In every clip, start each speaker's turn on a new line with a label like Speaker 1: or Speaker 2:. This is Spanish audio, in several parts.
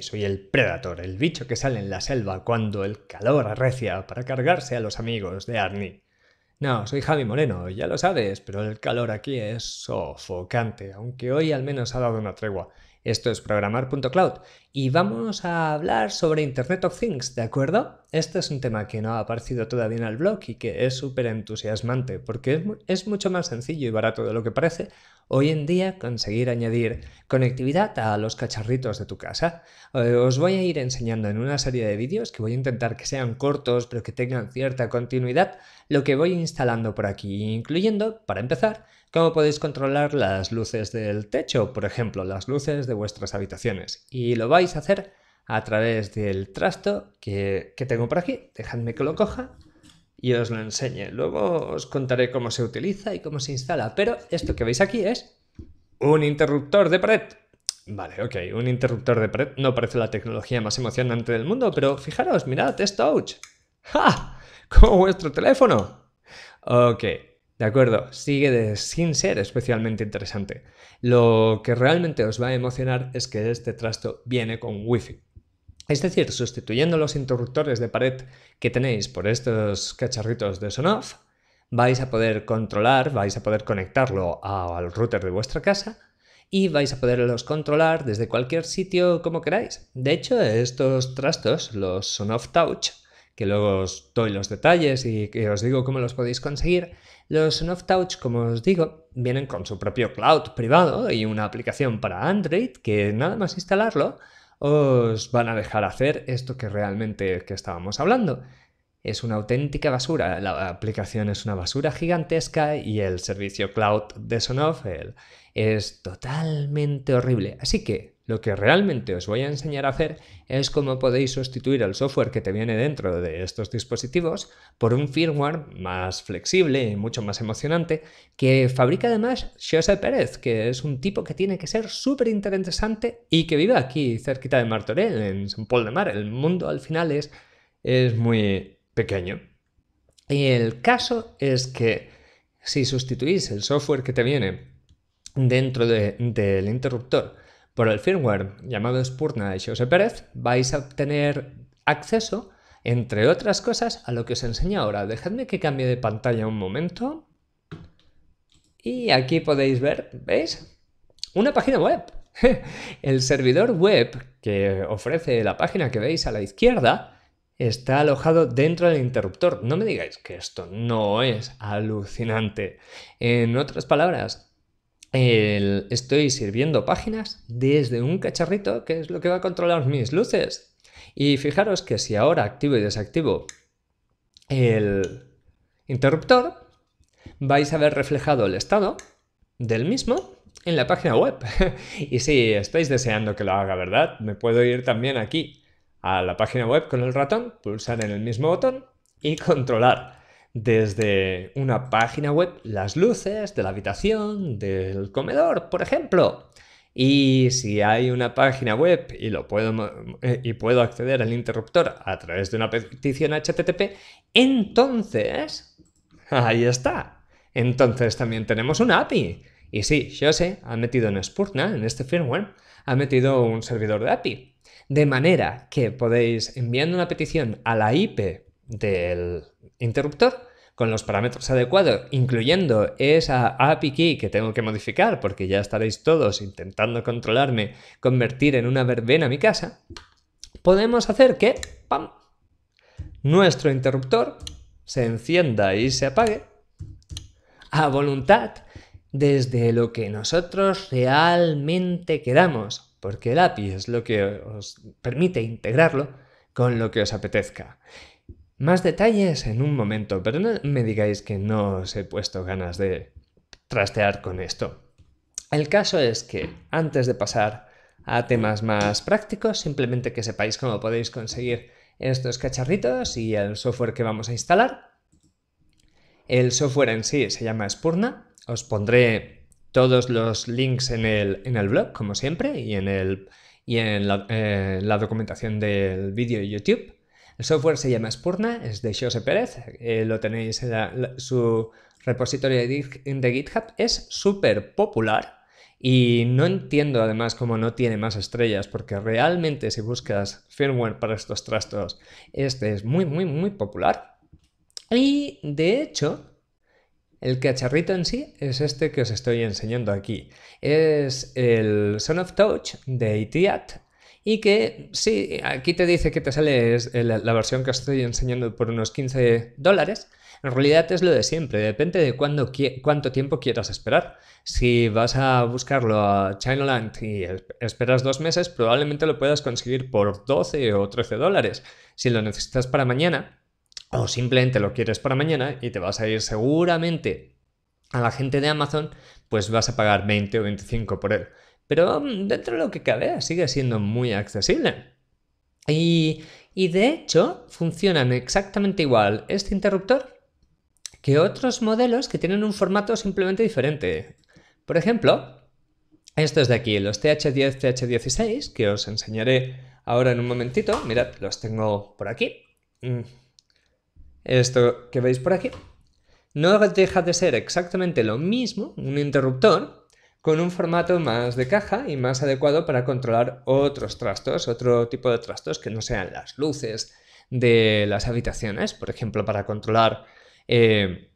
Speaker 1: soy el Predator, el bicho que sale en la selva cuando el calor arrecia para cargarse a los amigos de Arnie. No, soy Javi Moreno, ya lo sabes, pero el calor aquí es sofocante, aunque hoy al menos ha dado una tregua. Esto es programar.cloud y vamos a hablar sobre Internet of Things, ¿de acuerdo? este es un tema que no ha aparecido todavía en el blog y que es súper entusiasmante porque es, mucho más sencillo y barato de lo que parece hoy en día conseguir añadir conectividad a los cacharritos de tu casa. Eh, os voy a ir enseñando en una serie de vídeos que voy a intentar que sean cortos pero que tengan cierta continuidad lo que voy instalando por aquí, incluyendo, para empezar, cómo podéis controlar las luces del techo, por ejemplo, las luces de vuestras habitaciones. Y lo vais a hacer a través del trasto que, tengo por aquí. Dejadme que lo coja y os lo enseñe. Luego os contaré cómo se utiliza y cómo se instala, pero esto que veis aquí es un interruptor de pared. Vale, ok, un interruptor de pared no parece la tecnología más emocionante del mundo, pero fijaros, mirad, es touch. ¡Ja! Como vuestro teléfono. Ok, de acuerdo, sigue de, sin ser especialmente interesante. Lo que realmente os va a emocionar es que este trasto viene con wifi. Es decir, sustituyendo los interruptores de pared que tenéis por estos cacharritos de Sonoff, vais a poder controlar, vais a poder conectarlo al router de vuestra casa y vais a poderlos controlar desde cualquier sitio como queráis. De hecho, estos trastos, los Sonoff Touch, que luego os doy los detalles y que os digo cómo los podéis conseguir, los Sonoff Touch, como os digo, vienen con su propio cloud privado y una aplicación para Android que nada más instalarlo os van a dejar hacer esto que realmente que estábamos hablando. Es una auténtica basura, la aplicación es una basura gigantesca y el servicio cloud de Sonoff es totalmente horrible. Así que lo que realmente os voy a enseñar a hacer es cómo podéis sustituir el software que te viene dentro de estos dispositivos por un firmware más flexible y mucho más emocionante que fabrica además José Pérez, que es un tipo que tiene que ser súper interesante y que vive aquí cerquita de Martorell, en San Paul de Mar. El mundo al final es, es muy pequeño. Y el caso es que si sustituís el software que te viene dentro del interruptor, por el firmware llamado Spurna de José Pérez vais a obtener acceso, entre otras cosas, a lo que os enseño ahora. Dejadme que cambie de pantalla un momento. Y aquí podéis ver, ¿veis? Una página web. El servidor web que ofrece la página que veis a la izquierda está alojado dentro del interruptor. No me digáis que esto no es alucinante. En otras palabras, estoy sirviendo páginas desde un cacharrito que es lo que va a controlar mis luces. Y fijaros que si ahora activo y desactivo el interruptor, vais a ver reflejado el estado del mismo en la página web. y si estáis deseando que lo haga, ¿verdad? Me puedo ir también aquí a la página web con el ratón, pulsar en el mismo botón y controlar desde una página web las luces de la habitación, del comedor, por ejemplo. Y si hay una página web y, lo puedo, eh, y puedo acceder al interruptor a través de una petición HTTP, entonces, ahí está. Entonces también tenemos una API. Y sí, sé, ha metido en Sputna, en este firmware, ha metido un servidor de API. De manera que podéis, enviando una petición a la IP del interruptor, con los parámetros adecuados, incluyendo esa API key que tengo que modificar porque ya estaréis todos intentando controlarme, convertir en una verbena mi casa, podemos hacer que ¡pam! nuestro interruptor se encienda y se apague a voluntad desde lo que nosotros realmente queramos, porque el API es lo que os permite integrarlo con lo que os apetezca. Más detalles en un momento, pero no me digáis que no os he puesto ganas de trastear con esto. El caso es que antes de pasar a temas más prácticos, simplemente que sepáis cómo podéis conseguir estos cacharritos y el software que vamos a instalar. El software en sí se llama Spurna. Os pondré todos los links en el, en el blog, como siempre, y en, el, y en la, eh, documentación del vídeo de YouTube. El software se llama Spurna, es de José Pérez, eh, lo tenéis en su repositorio de GitHub, es súper popular y no entiendo además cómo no tiene más estrellas, porque realmente si buscas firmware para estos trastos, este es muy, muy, muy popular. Y de hecho, el cacharrito en sí es este que os estoy enseñando aquí. Es el Son of Touch de ITIAT y que sí, aquí te dice que te sale eh, la, versión que estoy enseñando por unos 15 dólares, en realidad es lo de siempre, depende de cuánto tiempo quieras esperar. Si vas a buscarlo a Chinaland y esperas dos meses, probablemente lo puedas conseguir por 12 o 13 dólares. Si lo necesitas para mañana, o simplemente lo quieres para mañana y te vas a ir seguramente a la gente de Amazon, pues vas a pagar 20 o 25 por él. Pero mm, dentro de lo que cabe sigue siendo muy accesible. Y, de hecho funcionan exactamente igual este interruptor que otros modelos que tienen un formato simplemente diferente. Por ejemplo, estos de aquí, los TH10, TH16, que os enseñaré ahora en un momentito. Mirad, los tengo por aquí. Mm. Esto que veis por aquí. No deja de ser exactamente lo mismo, un interruptor, con un formato más de caja y más adecuado para controlar otros trastos, otro tipo de trastos que no sean las luces de las habitaciones, por ejemplo, para controlar eh,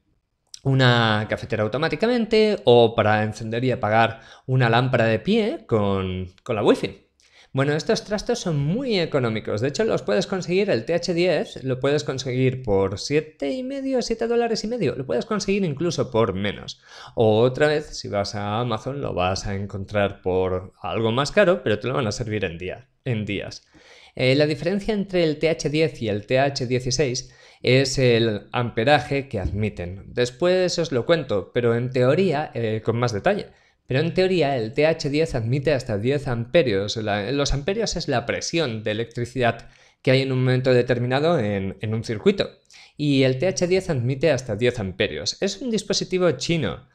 Speaker 1: una cafetera automáticamente o para encender y apagar una lámpara de pie con, con la fi bueno, estos trastos son muy económicos. De hecho, los puedes conseguir, el TH10 lo puedes conseguir por y medio, 7 dólares y medio. Lo puedes conseguir incluso por menos. O otra vez, si vas a Amazon, lo vas a encontrar por algo más caro, pero te lo van a servir en, día, en días. Eh, la diferencia entre el TH10 y el TH16 es el amperaje que admiten. Después os lo cuento, pero en teoría eh, con más detalle. Pero en teoría el TH10 admite hasta 10 amperios. los amperios es la presión de electricidad que hay en un momento determinado en, en un circuito. Y el TH10 admite hasta 10 amperios. Es un dispositivo chino.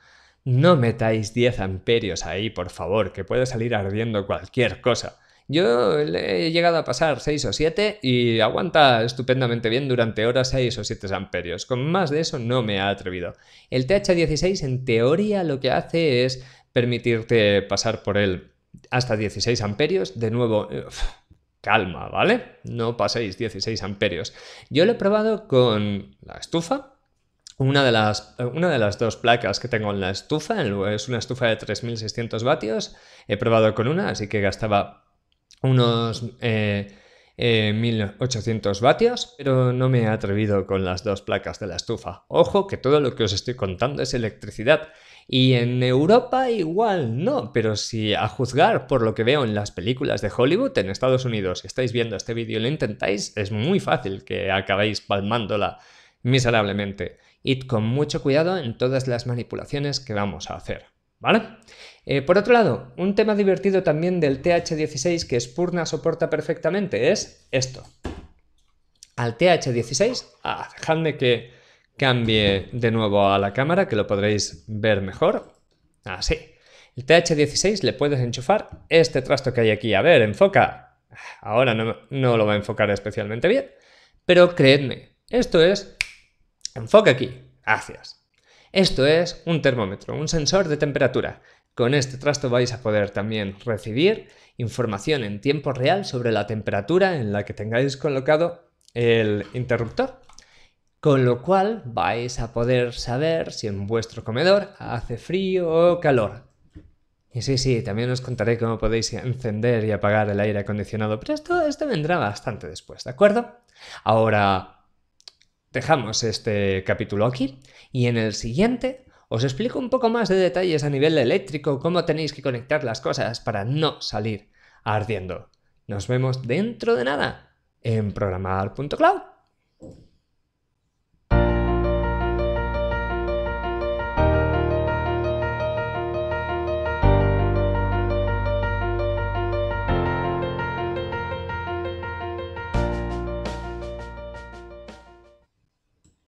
Speaker 1: No metáis 10 amperios ahí, por favor, que puede salir ardiendo cualquier cosa. Yo le he llegado a pasar 6 o 7 y aguanta estupendamente bien durante horas 6 o 7 amperios. Con más de eso no me ha atrevido. El TH16 en teoría lo que hace es permitirte pasar por él hasta 16 amperios. De nuevo, eh, calma, ¿vale? No paséis 16 amperios. Yo lo he probado con la estufa, una de, las, eh, una de las dos placas que tengo en la estufa, es una estufa de 3600 vatios, he probado con una, así que gastaba unos 1800 eh, vatios, pero no me he atrevido con las dos placas de la estufa. Ojo que todo lo que os estoy contando es electricidad, y en Europa igual no, pero si a juzgar por lo que veo en las películas de Hollywood en Estados Unidos, si estáis viendo este vídeo y lo intentáis, es muy fácil que acabéis palmándola miserablemente. Id con mucho cuidado en todas las manipulaciones que vamos a hacer. ¿Vale? Eh, por otro lado, un tema divertido también del TH16 que Spurna soporta perfectamente es esto. Al TH16, ah, dejadme que cambie de nuevo a la cámara, que lo podréis ver mejor. Así. Ah, el TH16 le puedes enchufar este trasto que hay aquí. A ver, enfoca. Ahora no, no lo va a enfocar especialmente bien, pero creedme, esto es... Enfoca aquí. Gracias. Esto es un termómetro, un sensor de temperatura. Con este trasto vais a poder también recibir información en tiempo real sobre la temperatura en la que tengáis colocado el interruptor con lo cual vais a poder saber si en vuestro comedor hace frío o calor. Y sí, sí, también os contaré cómo podéis encender y apagar el aire acondicionado, pero esto, vendrá bastante después, ¿de acuerdo? Ahora, dejamos este capítulo aquí y en el siguiente os explico un poco más de detalles a nivel eléctrico, cómo tenéis que conectar las cosas para no salir ardiendo. Nos vemos dentro de nada en programar.cloud.